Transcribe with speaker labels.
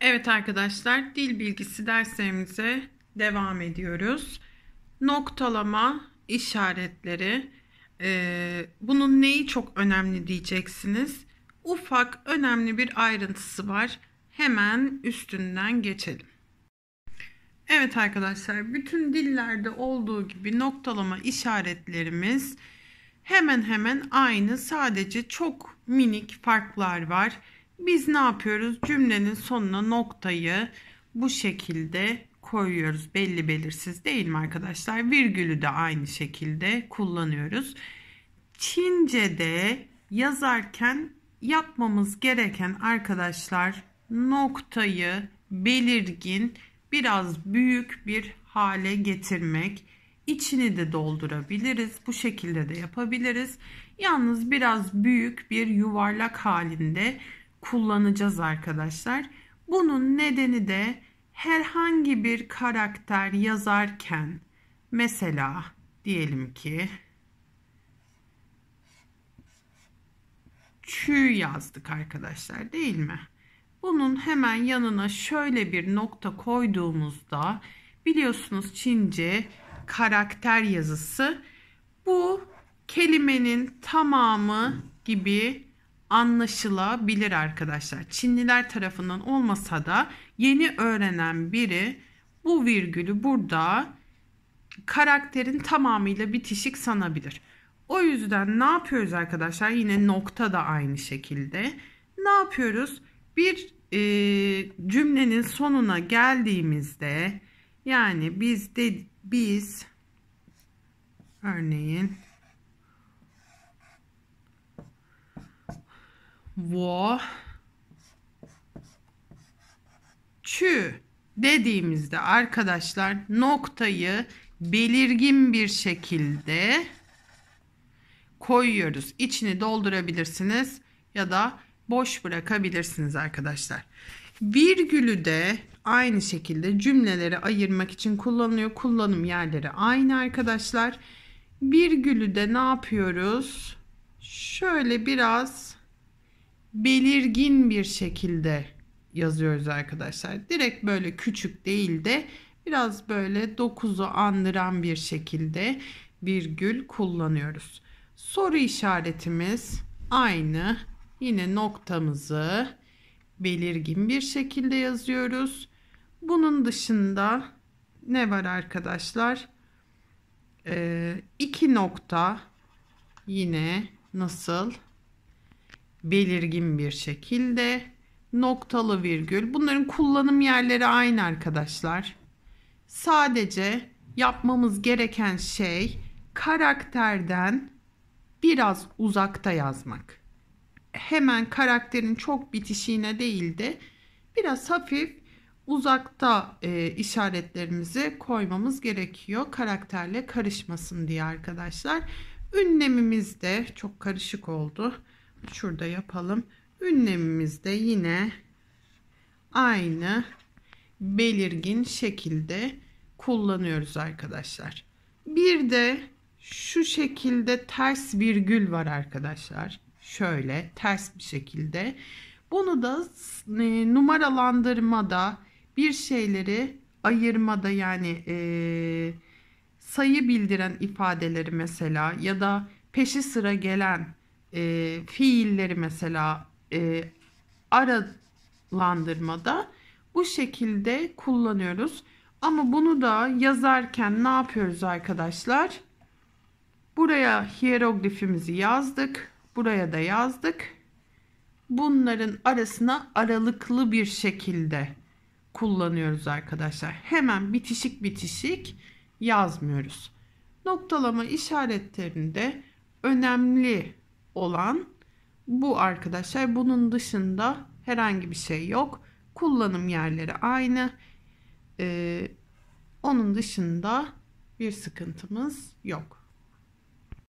Speaker 1: Evet arkadaşlar, dil bilgisi derslerimize devam ediyoruz. Noktalama işaretleri, e, bunun neyi çok önemli diyeceksiniz. Ufak önemli bir ayrıntısı var. Hemen üstünden geçelim. Evet arkadaşlar, bütün dillerde olduğu gibi noktalama işaretlerimiz hemen hemen aynı. Sadece çok minik farklar var. Biz ne yapıyoruz? Cümlenin sonuna noktayı bu şekilde koyuyoruz. Belli belirsiz değil mi arkadaşlar? Virgülü de aynı şekilde kullanıyoruz. Çince'de yazarken yapmamız gereken arkadaşlar noktayı belirgin biraz büyük bir hale getirmek. içini de doldurabiliriz. Bu şekilde de yapabiliriz. Yalnız biraz büyük bir yuvarlak halinde kullanacağız arkadaşlar. Bunun nedeni de herhangi bir karakter yazarken mesela diyelim ki çü yazdık arkadaşlar değil mi? Bunun hemen yanına şöyle bir nokta koyduğumuzda biliyorsunuz Çince karakter yazısı bu kelimenin tamamı gibi anlaşılabilir arkadaşlar. Çinliler tarafından olmasa da yeni öğrenen biri bu virgülü burada karakterin tamamıyla bitişik sanabilir. O yüzden ne yapıyoruz arkadaşlar? Yine nokta da aynı şekilde. Ne yapıyoruz? Bir e, cümlenin sonuna geldiğimizde yani biz de biz örneğin wo çü dediğimizde arkadaşlar noktayı belirgin bir şekilde koyuyoruz. İçini doldurabilirsiniz ya da boş bırakabilirsiniz arkadaşlar. Virgülü de aynı şekilde cümleleri ayırmak için kullanılıyor. Kullanım yerleri aynı arkadaşlar. Virgülü de ne yapıyoruz? Şöyle biraz belirgin bir şekilde yazıyoruz arkadaşlar. Direkt böyle küçük değil de biraz böyle 9'u andıran bir şekilde virgül kullanıyoruz. Soru işaretimiz aynı. Yine noktamızı belirgin bir şekilde yazıyoruz. Bunun dışında ne var arkadaşlar? Ee, iki nokta yine nasıl belirgin bir şekilde noktalı virgül. Bunların kullanım yerleri aynı arkadaşlar. Sadece yapmamız gereken şey karakterden biraz uzakta yazmak. Hemen karakterin çok bitişiğine değil de biraz hafif uzakta e, işaretlerimizi koymamız gerekiyor. Karakterle karışmasın diye arkadaşlar. Ünlemimiz de çok karışık oldu şurada yapalım. Ünlemimizde yine aynı belirgin şekilde kullanıyoruz arkadaşlar. Bir de şu şekilde ters virgül var arkadaşlar. Şöyle ters bir şekilde. Bunu da e, numaralandırmada bir şeyleri ayırmada yani e, sayı bildiren ifadeleri mesela ya da peşi sıra gelen e, fiilleri mesela e, aralandırmada bu şekilde kullanıyoruz. Ama bunu da yazarken ne yapıyoruz arkadaşlar? Buraya hieroglifimizi yazdık. Buraya da yazdık. Bunların arasına aralıklı bir şekilde kullanıyoruz arkadaşlar. Hemen bitişik bitişik yazmıyoruz. Noktalama işaretlerinde önemli olan bu arkadaşlar. Bunun dışında herhangi bir şey yok. Kullanım yerleri aynı. Ee, onun dışında bir sıkıntımız yok.